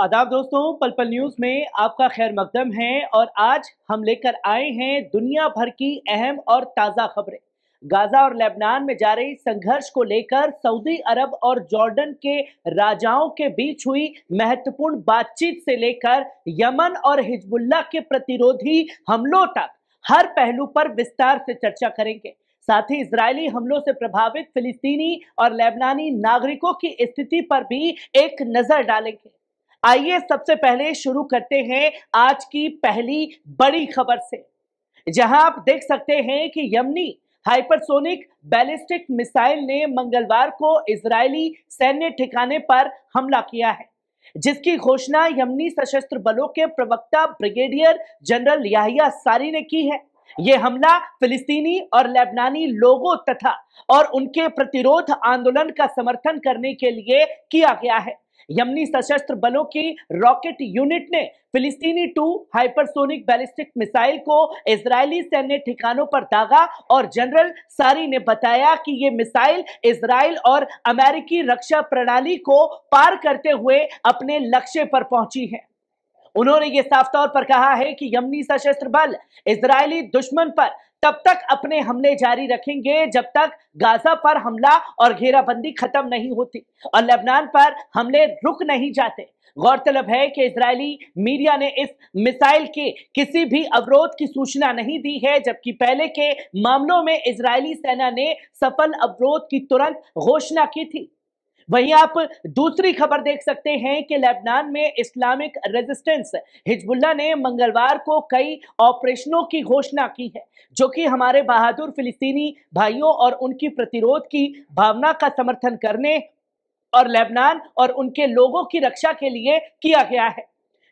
आदाब दोस्तों पल पल न्यूज में आपका खैर मकदम है और आज हम लेकर आए हैं दुनिया भर की अहम और ताज़ा खबरें गाजा और लेबनान में जा रही संघर्ष को लेकर सऊदी अरब और जॉर्डन के राजाओं के बीच हुई महत्वपूर्ण बातचीत से लेकर यमन और हिजबुल्ला के प्रतिरोधी हमलों तक हर पहलू पर विस्तार से चर्चा करेंगे साथ ही इसराइली हमलों से प्रभावित फिलिस्तीनी और लेबनानी नागरिकों की स्थिति पर भी एक नजर डालेंगे आइए सबसे पहले शुरू करते हैं आज की पहली बड़ी खबर से जहां आप देख सकते हैं कि यमनी हाइपरसोनिक बैलिस्टिक मिसाइल ने मंगलवार को इजरायली सैन्य ठिकाने पर हमला किया है जिसकी घोषणा यमनी सशस्त्र बलों के प्रवक्ता ब्रिगेडियर जनरल याहिया सारी ने की है ये हमला फिलिस्तीनी और लेबनानी लोगों तथा और उनके प्रतिरोध आंदोलन का समर्थन करने के लिए किया गया है यमनी सशस्त्र बलों की रॉकेट यूनिट ने फिलिस्तीनी टू हाइपरसोनिक बैलिस्टिक मिसाइल को इसराइली सैन्य ठिकानों पर दागा और जनरल सारी ने बताया कि ये मिसाइल इसराइल और अमेरिकी रक्षा प्रणाली को पार करते हुए अपने लक्ष्य पर पहुंची है उन्होंने ये साफ तौर पर कहा है कि यमनी सशस्त्र बल इसराइली दुश्मन पर तब तक अपने हमले जारी रखेंगे जब तक गाजा पर हमला और घेराबंदी खत्म नहीं होती और लेबनान पर हमले रुक नहीं जाते गौरतलब है कि इसराइली मीडिया ने इस मिसाइल के किसी भी अवरोध की सूचना नहीं दी है जबकि पहले के मामलों में इसराइली सेना ने सफल अवरोध की तुरंत घोषणा की थी वहीं आप दूसरी खबर देख सकते हैं कि लेबनान में इस्लामिक रेजिस्टेंस हिजबुल्ला ने मंगलवार को कई ऑपरेशनों की घोषणा की है जो कि हमारे बहादुर फिलिस्तीनी भाइयों और उनकी प्रतिरोध की भावना का समर्थन करने और लेबनान और उनके लोगों की रक्षा के लिए किया गया है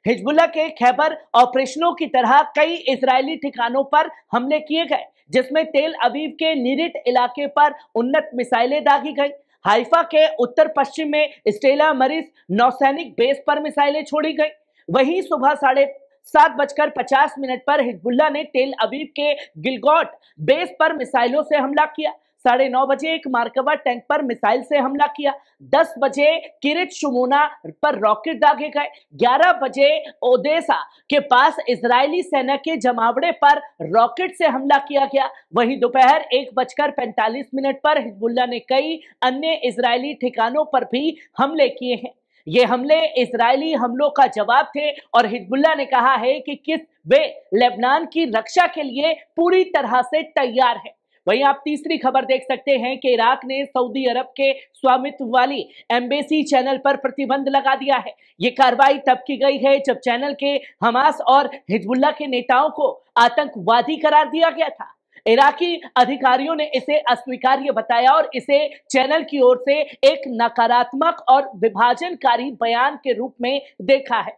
हिजबुल्ला के खैबर ऑपरेशनों की तरह कई इजरायली ठिकानों पर हमले किए गए जिसमें तेल अबीब के निरिट इलाके पर उन्नत मिसाइलें दागी गई हाइफा के उत्तर पश्चिम में स्टेला मरीज नौसैनिक बेस पर मिसाइलें छोड़ी गई वहीं सुबह साढ़े सात बजकर पचास मिनट पर हिजबुल्ला ने तेल अबीब के गिलगौट बेस पर मिसाइलों से हमला किया साढ़े नौ बजे एक मार्कवा टैंक पर मिसाइल से हमला किया दस बजे किरित शुमोना पर रॉकेट दागे गए ग्यारह बजे ओदेसा के पास इजरायली सेना के जमावड़े पर रॉकेट से हमला किया गया वहीं दोपहर एक बजकर पैंतालीस मिनट पर हिजबुल्ला ने कई अन्य इसराइली ठिकानों पर भी हमले किए हैं ये हमले इसराइली हमलों का जवाब थे और हिजबुल्ला ने कहा है कि किस वे लेबनान की रक्षा के लिए पूरी तरह से तैयार है वहीं आप तीसरी खबर देख सकते हैं कि इराक ने सऊदी अरब के स्वामित्व वाली एम्बेसी चैनल पर प्रतिबंध लगा दिया है ये कार्रवाई तब की गई है जब चैनल के हमास और हिजबुल्ला के नेताओं को आतंकवादी करार दिया गया था इराकी अधिकारियों ने इसे अस्वीकार्य बताया और इसे चैनल की ओर से एक नकारात्मक और विभाजनकारी बयान के रूप में देखा है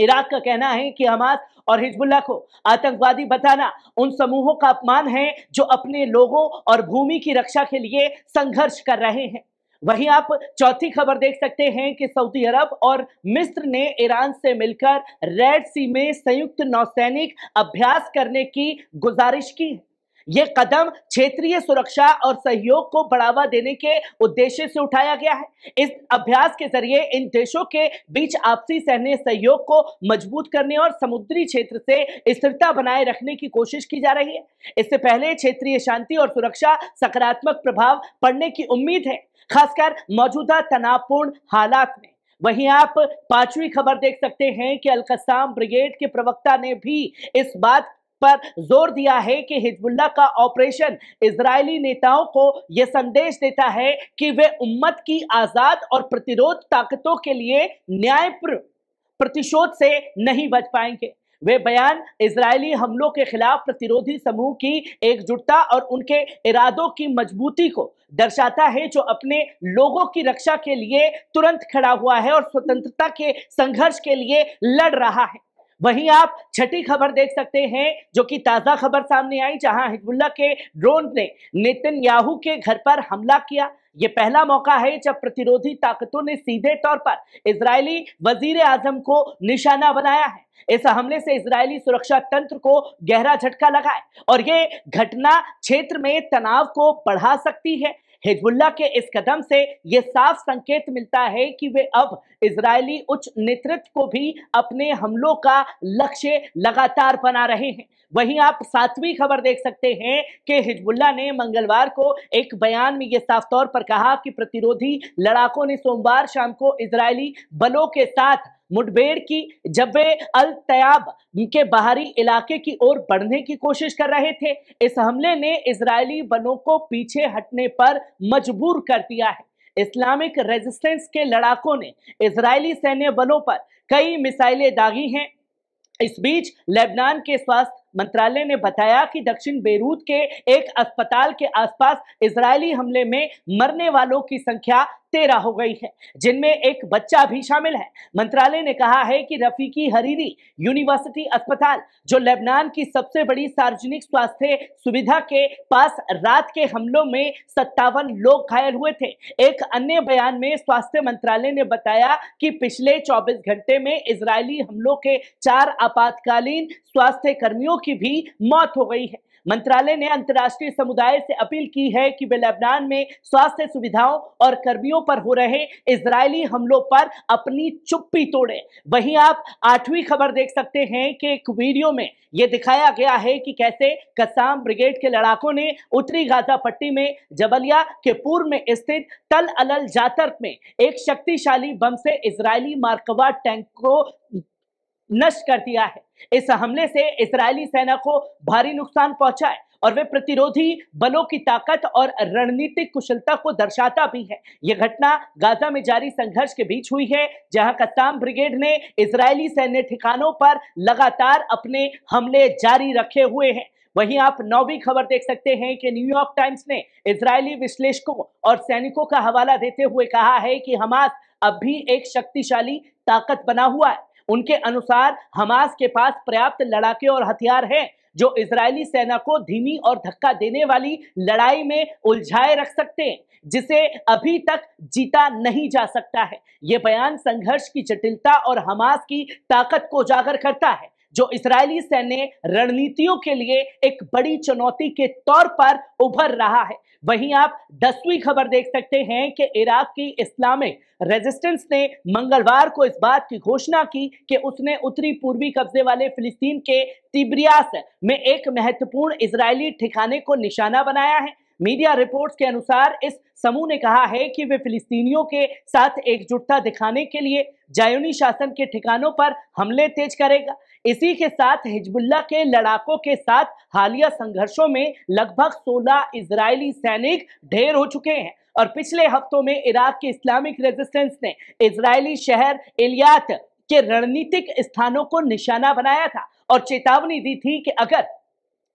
इराक का कहना है कि हमास और हिजबुल्ला को आतंकवादी बताना उन समूहों का अपमान है जो अपने लोगों और भूमि की रक्षा के लिए संघर्ष कर रहे हैं वहीं आप चौथी खबर देख सकते हैं कि सऊदी अरब और मिस्र ने ईरान से मिलकर रेड सी में संयुक्त नौसैनिक अभ्यास करने की गुजारिश की है ये कदम क्षेत्रीय सुरक्षा और सहयोग को बढ़ावा देने के उद्देश्य से उठाया गया है इस अभ्यास के जरिए इन देशों के बीच आपसी सहने सहयोग को मजबूत करने और समुद्री क्षेत्र से स्थिरता बनाए रखने की कोशिश की जा रही है इससे पहले क्षेत्रीय शांति और सुरक्षा सकारात्मक प्रभाव पड़ने की उम्मीद है खासकर मौजूदा तनावपूर्ण हालात में वहीं आप पांचवी खबर देख सकते हैं कि अलकसाम ब्रिगेड के प्रवक्ता ने भी इस बात पर जोर दिया है कि हिजबुल्ला का ऑपरेशन इजरायली नेताओं को यह संदेश देता है कि वे उम्मत की आजाद और प्रतिरोध ताकतों के लिए न्याय प्रतिशोध से नहीं बच पाएंगे वे बयान इसराइली हमलों के खिलाफ प्रतिरोधी समूह की एकजुटता और उनके इरादों की मजबूती को दर्शाता है जो अपने लोगों की रक्षा के लिए तुरंत खड़ा हुआ है और स्वतंत्रता के संघर्ष के लिए लड़ रहा है वहीं आप छठी खबर देख सकते हैं जो कि ताजा खबर सामने आई जहां हिजबुल्ला के ड्रोन ने नितिन याहू के घर पर हमला किया ये पहला मौका है जब प्रतिरोधी ताकतों ने सीधे तौर पर इजरायली वजीर आजम को निशाना बनाया है इस हमले से इजरायली सुरक्षा तंत्र को गहरा झटका लगा है और ये घटना क्षेत्र में तनाव को बढ़ा सकती है हिजबुल्ला के इस कदम से यह साफ संकेत मिलता है कि वे अब इजरायली उच्च नेतृत्व को भी अपने हमलों का लक्ष्य लगातार बना रहे हैं वहीं आप सातवीं खबर देख सकते हैं कि हिजबुल्ला ने मंगलवार को एक बयान में यह साफ तौर पर कहा कि प्रतिरोधी लड़ाकों ने सोमवार शाम को इजरायली बलों के साथ मुठभेड़ की जब वे अल तयाब के बाहरी इलाके की ओर बढ़ने की कोशिश कर रहे थे इस हमले ने इसराइली बलों को पीछे हटने पर मजबूर कर दिया है इस्लामिक रेजिस्टेंस के लड़ाकों ने इसराइली सैन्य बलों पर कई मिसाइलें दागी हैं इस बीच लेबनान के स्वास्थ्य मंत्रालय ने बताया कि दक्षिण बेरूत के एक अस्पताल के आसपास इजरायली हमले में मरने वालों की संख्या तेरह हो गई है जिनमें एक बच्चा भी शामिल है मंत्रालय ने कहा है कि रफीकी हरीरी यूनिवर्सिटी अस्पताल जो लेबनान की सबसे बड़ी सार्वजनिक स्वास्थ्य सुविधा के पास रात के हमलों में सत्तावन लोग घायल हुए थे एक अन्य बयान में स्वास्थ्य मंत्रालय ने बताया कि पिछले 24 घंटे में इसराइली हमलों के चार आपातकालीन स्वास्थ्य कर्मियों की भी मौत हो गई है मंत्रालय ने अंतर्राष्ट्रीय समुदाय से अपील की है कि वे लेबनान में स्वास्थ्य सुविधाओं और कर्मियों पर हो रहे इसराइली हमलों पर अपनी चुप्पी तोड़े वहीं आप आठवीं खबर देख सकते हैं कि एक वीडियो में यह दिखाया गया है कि कैसे कसाम ब्रिगेड के लड़ाकों ने उत्तरी गाजा पट्टी में जबलिया के पूर्व में स्थित तल अल जातर में एक शक्तिशाली बम से इसराइली मार्कवा टैंक को नष्ट कर दिया है इस हमले से इसराइली सेना को भारी नुकसान पहुंचा है और वे प्रतिरोधी बलों की ताकत और रणनीतिक कुशलता को दर्शाता भी है यह घटना गाजा में जारी संघर्ष के बीच हुई है जहां कत्ताम ब्रिगेड ने इसराइली सैन्य ठिकानों पर लगातार अपने हमले जारी रखे हुए हैं वहीं आप नौवीं खबर देख सकते हैं कि न्यूयॉर्क टाइम्स ने इसराइली विश्लेषकों और सैनिकों का हवाला देते हुए कहा है कि हमास अब भी एक शक्तिशाली ताकत बना हुआ है उनके अनुसार हमास के पास पर्याप्त लड़ाके और हथियार हैं जो इजरायली सेना को धीमी और धक्का देने वाली लड़ाई में उलझाए रख सकते हैं जिसे अभी तक जीता नहीं जा सकता है ये बयान संघर्ष की जटिलता और हमास की ताकत को उजागर करता है जो इसराइली सैन्य रणनीतियों के लिए एक बड़ी चुनौती के तौर पर उभर रहा है वहीं आप दसवीं खबर देख सकते हैं कि इराक की इस्लामिक रेजिस्टेंस ने मंगलवार को इस बात की घोषणा की कि उसने उत्तरी पूर्वी कब्जे वाले फिलिस्तीन के तिब्रियास में एक महत्वपूर्ण इजरायली ठिकाने को निशाना बनाया है मीडिया रिपोर्ट्स के अनुसार इस समूह ने कहा है कि वे फिलिस्तीनियों के साथ एकजुटता दिखाने के लिए जायोनी शासन के ठिकानों पर हमले तेज करेगा इसी के साथ हिजबुल्ला के लड़ाकों के साथ हालिया संघर्षों में लगभग 16 इजरायली सैनिक ढेर हो चुके हैं और पिछले हफ्तों में इराक के इस्लामिक रेजिस्टेंस ने इसराइली शहर इलियात के रणनीतिक स्थानों को निशाना बनाया था और चेतावनी दी थी कि अगर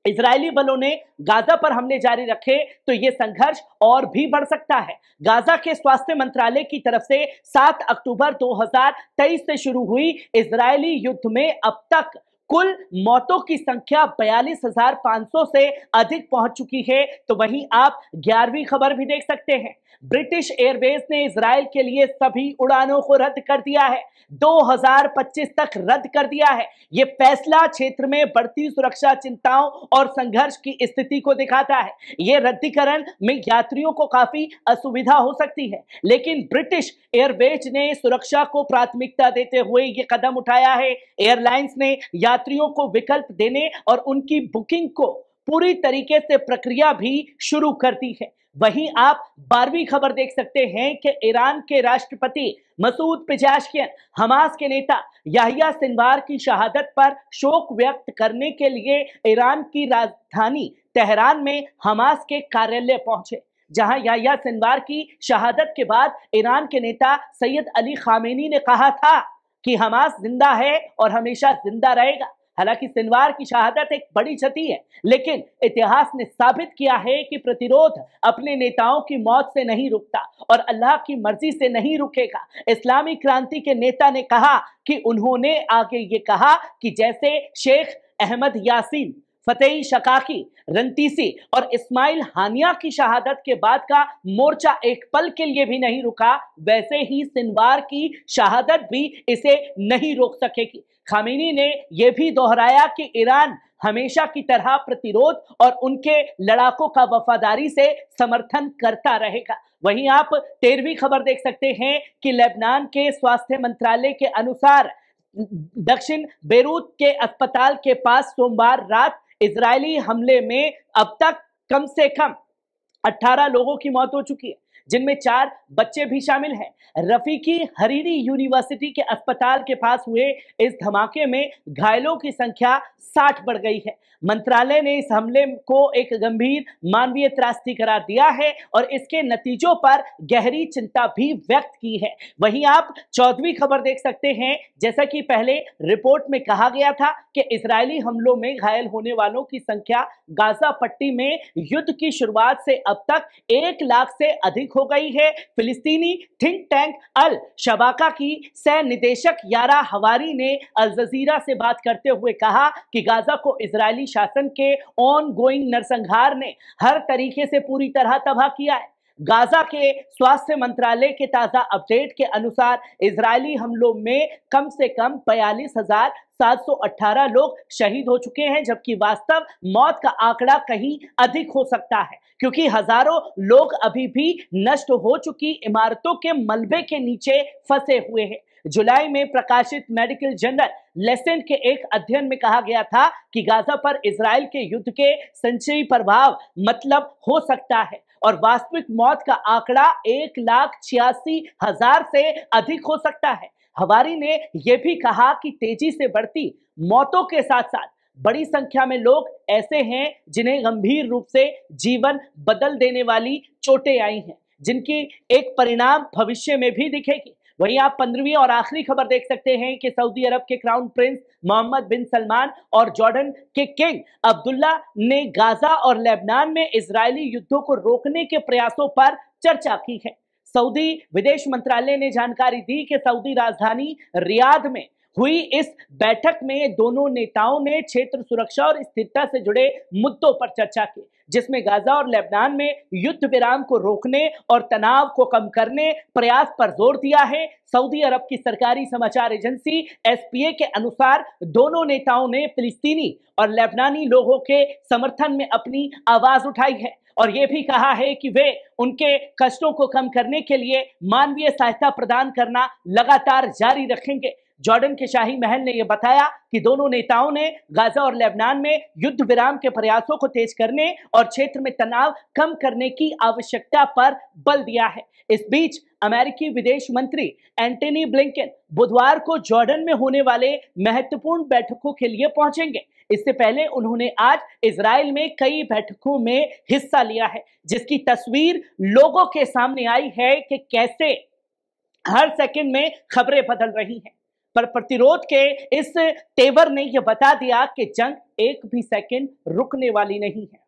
इसराइली बलों ने गाजा पर हमले जारी रखे तो यह संघर्ष और भी बढ़ सकता है गाजा के स्वास्थ्य मंत्रालय की तरफ से 7 अक्टूबर 2023 से शुरू हुई इसराइली युद्ध में अब तक कुल मौतों की संख्या बयालीस हजार पांच सौ से अधिक पहुंच चुकी है तो वहीं आप ग्यारहवीं खबर भी देख सकते हैं ब्रिटिश एयरवेज ने इसराइल के लिए सभी उड़ानों को रद्द कर दिया है 2025 तक रद्द कर दिया है यह फैसला क्षेत्र में बढ़ती सुरक्षा चिंताओं और संघर्ष की स्थिति को दिखाता है यह रद्दीकरण में यात्रियों को काफी असुविधा हो सकती है लेकिन ब्रिटिश एयरवेज ने सुरक्षा को प्राथमिकता देते हुए यह कदम उठाया है एयरलाइंस ने यात्रियों को विकल्प देने और उनकी बुकिंग को पूरी तरीके से प्रक्रिया भी शुरू कर दी है वहीं आप बारहवीं खबर देख सकते हैं कि ईरान के राष्ट्रपति मसूद पिजाशियन हमास के नेता याहिया सिनवार की शहादत पर शोक व्यक्त करने के लिए ईरान की राजधानी तेहरान में हमास के कार्यालय पहुंचे जहां याहिया सिनवार की शहादत के बाद ईरान के नेता सैयद अली खामेनी ने कहा था कि हमास जिंदा है और हमेशा जिंदा रहेगा हालांकि सिनवार की शहादत एक बड़ी क्षति है लेकिन इतिहास ने साबित किया है कि प्रतिरोध अपने नेताओं की मौत से नहीं रुकता और अल्लाह की मर्जी से नहीं रुकेगा इस्लामी क्रांति के नेता ने कहा कि उन्होंने आगे ये कहा कि जैसे Sheikh Ahmed Yassin Fathi Shaqaqi Rantisi और इस्माइल हानिया की शहादत के बाद का मोर्चा एक पल के लिए भी नहीं रुका वैसे ही सिनवार की शहादत भी इसे नहीं रोक सकेगी खामिनी ने यह भी दोहराया कि ईरान हमेशा की तरह प्रतिरोध और उनके लड़ाकों का वफादारी से समर्थन करता रहेगा वहीं आप तेरहवीं खबर देख सकते हैं कि लेबनान के स्वास्थ्य मंत्रालय के अनुसार दक्षिण बेरूत के अस्पताल के पास सोमवार रात इसराइली हमले में अब तक कम से कम 18 लोगों की मौत हो चुकी है जिनमें चार बच्चे भी शामिल हैं रफीकी हरीरी यूनिवर्सिटी के अस्पताल के पास हुए इस धमाके में घायलों की संख्या 60 बढ़ गई है मंत्रालय ने इस हमले को एक गंभीर मानवीय त्रास्ती करार दिया है और इसके नतीजों पर गहरी चिंता भी व्यक्त की है वहीं आप चौदहवीं खबर देख सकते हैं जैसा कि पहले रिपोर्ट में कहा गया था कि इसराइली हमलों में घायल होने वालों की संख्या गाजा पट्टी में युद्ध की शुरुआत से अब तक एक लाख से अधिक हो गई है फिलिस्तीनी थिंक टैंक अल शबाका की सह निदेशक यारा हवारी ने अल जजीरा से बात करते हुए कहा कि गाजा को इसराइली शासन के ऑन गोइंग नरसंहार ने हर तरीके से पूरी तरह तबाह किया है गाजा के स्वास्थ्य मंत्रालय के ताज़ा अपडेट के अनुसार इसराइली हमलों में कम से कम बयालीस हजार 718 लोग शहीद हो चुके हैं जबकि वास्तव मौत का आंकड़ा कहीं अधिक हो सकता है क्योंकि हजारों लोग अभी भी नष्ट हो चुकी इमारतों के मलबे के नीचे फंसे हुए हैं जुलाई में प्रकाशित मेडिकल जर्नल लेसेंट के एक अध्ययन में कहा गया था कि गाजा पर इसराइल के युद्ध के संचयी प्रभाव मतलब हो सकता है और वास्तविक मौत का आंकड़ा एक लाख छियासी हजार से अधिक हो सकता है हवारी ने यह भी कहा कि तेजी से बढ़ती मौतों के साथ साथ बड़ी संख्या में लोग ऐसे हैं जिन्हें गंभीर रूप से जीवन बदल देने वाली चोटें आई हैं जिनकी एक परिणाम भविष्य में भी दिखेगी वहीं आप पंद्रहवीं और आखिरी खबर देख सकते हैं कि सऊदी अरब के crown prince Mohammed bin Salman और जॉर्डन के किंग अब्दुल्ला ने गाजा और लेबनान में इसराइली युद्धों को रोकने के प्रयासों पर चर्चा की है सऊदी विदेश मंत्रालय ने जानकारी दी कि सऊदी राजधानी रियाद में हुई इस बैठक में दोनों नेताओं ने क्षेत्र सुरक्षा और स्थिरता से जुड़े मुद्दों पर चर्चा की जिसमें गाजा और लेबनान में युद्ध विराम को रोकने और तनाव को कम करने प्रयास पर जोर दिया है सऊदी अरब की सरकारी समाचार एजेंसी एसपीए के अनुसार दोनों नेताओं ने फिलिस्तीनी और लेबनानी लोगों के समर्थन में अपनी आवाज उठाई है और ये भी कहा है कि वे उनके कष्टों को कम करने के लिए मानवीय सहायता प्रदान करना लगातार जारी रखेंगे जॉर्डन के शाही महल ने यह बताया कि दोनों नेताओं ने गाजा और लेबनान में युद्ध विराम के प्रयासों को तेज करने और क्षेत्र में तनाव कम करने की आवश्यकता पर बल दिया है इस बीच अमेरिकी विदेश मंत्री एंटनी ब्लिंकन बुधवार को जॉर्डन में होने वाले महत्वपूर्ण बैठकों के लिए पहुंचेंगे इससे पहले उन्होंने आज इसराइल में कई बैठकों में हिस्सा लिया है जिसकी तस्वीर लोगों के सामने आई है कि कैसे हर सेकंड में खबरें बदल रही हैं पर प्रतिरोध के इस तेवर ने यह बता दिया कि जंग एक भी सेकंड रुकने वाली नहीं है